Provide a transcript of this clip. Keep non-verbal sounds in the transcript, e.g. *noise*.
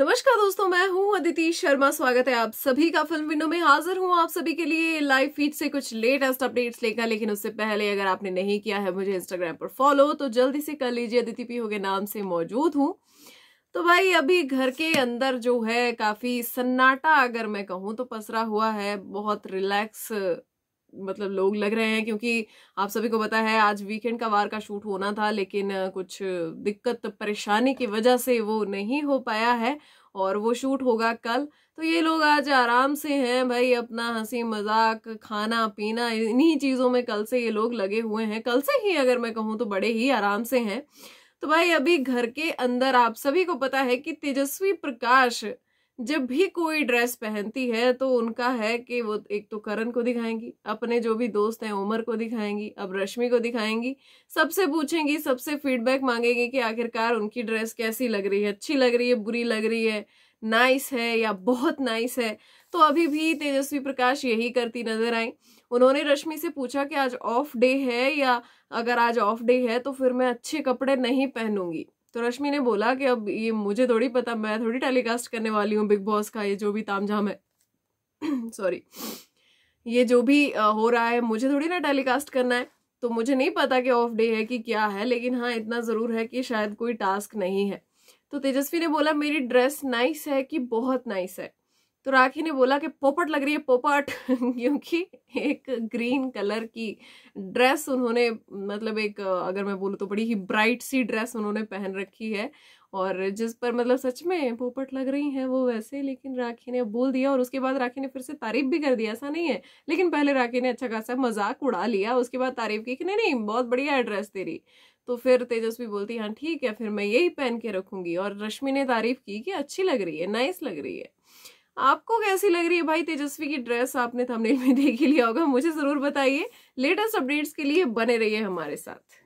नमस्कार दोस्तों मैं हूं अदिति शर्मा स्वागत है आप सभी का फिल्म विंडो में हाजिर हूं आप सभी के लिए लाइव फीड से कुछ लेटेस्ट अपडेट्स लेकर लेकिन उससे पहले अगर आपने नहीं किया है मुझे इंस्टाग्राम पर फॉलो तो जल्दी से कर लीजिए अदिति पी हो के नाम से मौजूद हूं तो भाई अभी घर के अंदर जो है काफी सन्नाटा अगर मैं कहूँ तो पसरा हुआ है बहुत रिलैक्स मतलब लोग लग रहे हैं क्योंकि आप सभी को पता है आज वीकेंड का वार का शूट होना था लेकिन कुछ दिक्कत परेशानी की वजह से वो नहीं हो पाया है और वो शूट होगा कल तो ये लोग आज आराम से हैं भाई अपना हंसी मजाक खाना पीना इन्हीं चीज़ों में कल से ये लोग लगे हुए हैं कल से ही अगर मैं कहूँ तो बड़े ही आराम से हैं तो भाई अभी घर के अंदर आप सभी को पता है कि तेजस्वी प्रकाश जब भी कोई ड्रेस पहनती है तो उनका है कि वो एक तो करण को दिखाएंगी अपने जो भी दोस्त हैं उमर को दिखाएंगी अब रश्मि को दिखाएंगी सबसे पूछेंगी सबसे फीडबैक मांगेंगी कि आखिरकार उनकी ड्रेस कैसी लग रही है अच्छी लग रही है बुरी लग रही है नाइस है या बहुत नाइस है तो अभी भी तेजस्वी प्रकाश यही करती नजर आई उन्होंने रश्मि से पूछा कि आज ऑफ डे है या अगर आज ऑफ डे है तो फिर मैं अच्छे कपड़े नहीं पहनूंगी तो रश्मि ने बोला कि अब ये मुझे थोड़ी पता मैं थोड़ी टेलीकास्ट करने वाली हूँ बिग बॉस का ये जो भी ताम झाम है सॉरी *clears throat* ये जो भी हो रहा है मुझे थोड़ी ना टेलीकास्ट करना है तो मुझे नहीं पता कि ऑफ डे है कि क्या है लेकिन हाँ इतना ज़रूर है कि शायद कोई टास्क नहीं है तो तेजस्वी ने बोला मेरी ड्रेस नाइस है कि बहुत नाइस है तो राखी ने बोला कि पोपट लग रही है पोपट *laughs* क्योंकि एक ग्रीन कलर की ड्रेस उन्होंने मतलब एक अगर मैं बोलूँ तो बड़ी ही ब्राइट सी ड्रेस उन्होंने पहन रखी है और जिस पर मतलब सच में पोपट लग रही हैं वो वैसे लेकिन राखी ने बोल दिया और उसके बाद राखी ने फिर से तारीफ भी कर दिया ऐसा नहीं है लेकिन पहले राखी ने अच्छा खासा मजाक उड़ा लिया उसके बाद तारीफ की कि नहीं नहीं बहुत बढ़िया एड्रेस तेरी तो फिर तेजस्वी बोलती हाँ ठीक है फिर मैं यही पहन के रखूंगी और रश्मि ने तारीफ की कि अच्छी लग रही है नाइस लग रही है आपको कैसी लग रही है भाई तेजस्वी की ड्रेस आपने थंबनेल में *laughs* देख ही लिया होगा मुझे जरूर बताइए लेटेस्ट अपडेट्स के लिए बने रहिए हमारे साथ